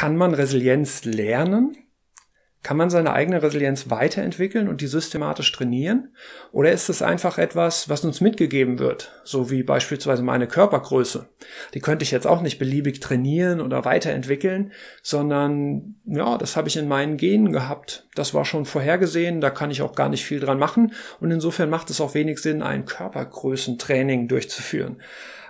kann man Resilienz lernen? Kann man seine eigene Resilienz weiterentwickeln und die systematisch trainieren? Oder ist es einfach etwas, was uns mitgegeben wird? So wie beispielsweise meine Körpergröße. Die könnte ich jetzt auch nicht beliebig trainieren oder weiterentwickeln, sondern, ja, das habe ich in meinen Genen gehabt. Das war schon vorhergesehen, da kann ich auch gar nicht viel dran machen. Und insofern macht es auch wenig Sinn, ein Körpergrößentraining durchzuführen.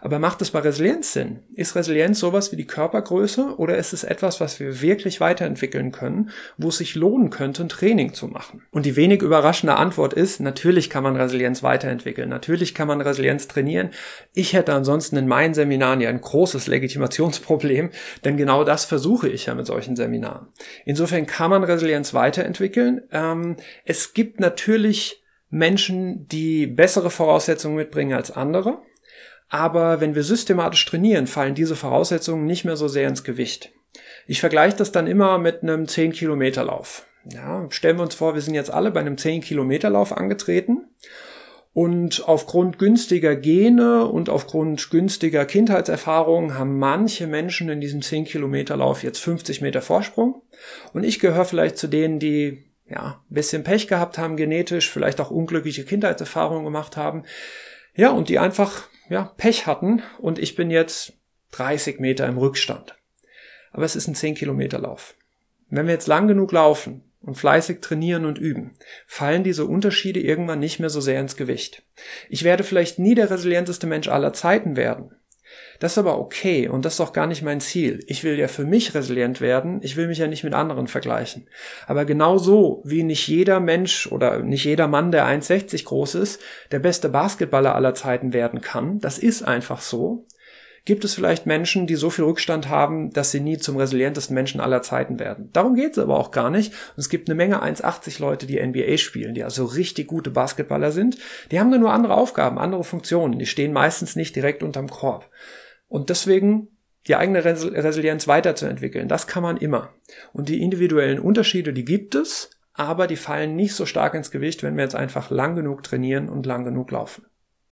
Aber macht es bei Resilienz Sinn? Ist Resilienz sowas wie die Körpergröße oder ist es etwas, was wir wirklich weiterentwickeln können, wo es sich lohnen könnte, ein Training zu machen? Und die wenig überraschende Antwort ist, natürlich kann man Resilienz weiterentwickeln, natürlich kann man Resilienz trainieren. Ich hätte ansonsten in meinen Seminaren ja ein großes Legitimationsproblem, denn genau das versuche ich ja mit solchen Seminaren. Insofern kann man Resilienz weiterentwickeln. Ähm, es gibt natürlich Menschen, die bessere Voraussetzungen mitbringen als andere. Aber wenn wir systematisch trainieren, fallen diese Voraussetzungen nicht mehr so sehr ins Gewicht. Ich vergleiche das dann immer mit einem 10-Kilometer-Lauf. Ja, stellen wir uns vor, wir sind jetzt alle bei einem 10-Kilometer-Lauf angetreten und aufgrund günstiger Gene und aufgrund günstiger Kindheitserfahrungen haben manche Menschen in diesem 10-Kilometer-Lauf jetzt 50 Meter Vorsprung. Und ich gehöre vielleicht zu denen, die ja, ein bisschen Pech gehabt haben genetisch, vielleicht auch unglückliche Kindheitserfahrungen gemacht haben. Ja, und die einfach ja, Pech hatten und ich bin jetzt 30 Meter im Rückstand. Aber es ist ein 10 Kilometer Lauf. Wenn wir jetzt lang genug laufen und fleißig trainieren und üben, fallen diese Unterschiede irgendwann nicht mehr so sehr ins Gewicht. Ich werde vielleicht nie der resilienteste Mensch aller Zeiten werden, das ist aber okay und das ist auch gar nicht mein Ziel. Ich will ja für mich resilient werden, ich will mich ja nicht mit anderen vergleichen. Aber genauso wie nicht jeder Mensch oder nicht jeder Mann, der 1,60 groß ist, der beste Basketballer aller Zeiten werden kann, das ist einfach so, gibt es vielleicht Menschen, die so viel Rückstand haben, dass sie nie zum resilientesten Menschen aller Zeiten werden. Darum geht's aber auch gar nicht. Und es gibt eine Menge 1,80 Leute, die NBA spielen, die also richtig gute Basketballer sind. Die haben nur andere Aufgaben, andere Funktionen. Die stehen meistens nicht direkt unterm Korb. Und deswegen die eigene Resilienz weiterzuentwickeln, das kann man immer. Und die individuellen Unterschiede, die gibt es, aber die fallen nicht so stark ins Gewicht, wenn wir jetzt einfach lang genug trainieren und lang genug laufen.